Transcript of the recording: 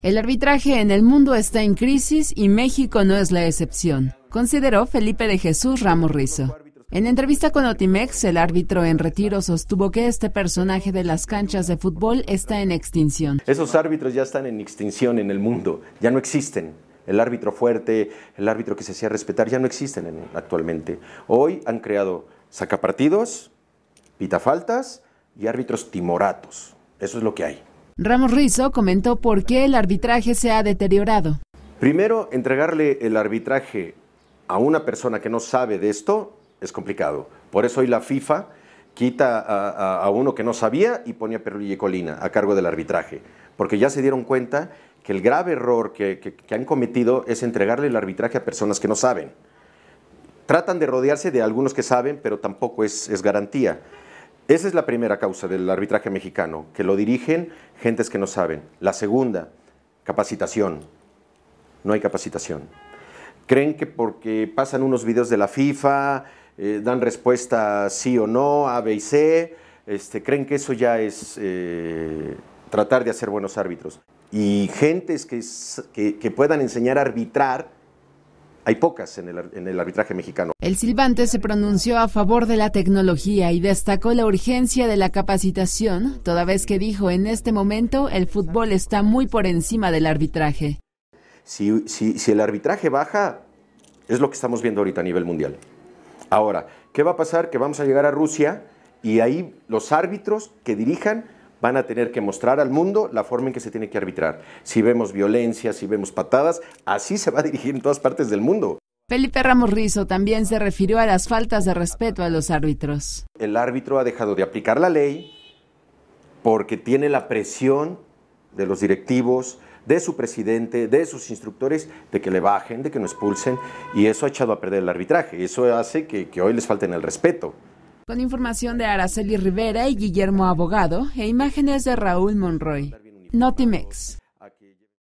El arbitraje en el mundo está en crisis y México no es la excepción, consideró Felipe de Jesús Ramos Rizo. En entrevista con Otimex, el árbitro en retiro sostuvo que este personaje de las canchas de fútbol está en extinción. Esos árbitros ya están en extinción en el mundo, ya no existen. El árbitro fuerte, el árbitro que se hacía respetar, ya no existen actualmente. Hoy han creado sacapartidos, pitafaltas y árbitros timoratos. Eso es lo que hay. Ramos Rizo comentó por qué el arbitraje se ha deteriorado. Primero, entregarle el arbitraje a una persona que no sabe de esto es complicado. Por eso hoy la FIFA quita a, uno que no sabía y pone a Perlilla y Colina a cargo del arbitraje, porque ya se dieron cuenta que el grave error que, han cometido es entregarle el arbitraje a personas que no saben. Tratan de rodearse de algunos que saben, pero tampoco es garantía. Esa es la primera causa del arbitraje mexicano, que lo dirigen gentes que no saben. La segunda, capacitación. No hay capacitación. Creen que porque pasan unos videos de la FIFA, eh, dan respuesta sí o no, A, B y C, este, creen que eso ya es eh, tratar de hacer buenos árbitros. Y gentes que, que puedan enseñar a arbitrar, hay pocas en el, arbitraje mexicano. El silbante se pronunció a favor de la tecnología y destacó la urgencia de la capacitación, toda vez que dijo en este momento el fútbol está muy por encima del arbitraje. Si, si el arbitraje baja, es lo que estamos viendo ahorita a nivel mundial. Ahora, ¿qué va a pasar? Que vamos a llegar a Rusia y ahí los árbitros que dirijan van a tener que mostrar al mundo la forma en que se tiene que arbitrar. Si vemos violencia, si vemos patadas, así se va a dirigir en todas partes del mundo. Felipe Ramos Rizo también se refirió a las faltas de respeto a los árbitros. El árbitro ha dejado de aplicar la ley porque tiene la presión de los directivos, de su presidente, de sus instructores, de que le bajen, de que no expulsen, y eso ha echado a perder el arbitraje. Eso hace que, que hoy les falten el respeto. Con información de Araceli Rivera y Guillermo Abogado e imágenes de Raúl Monroy. Notimex.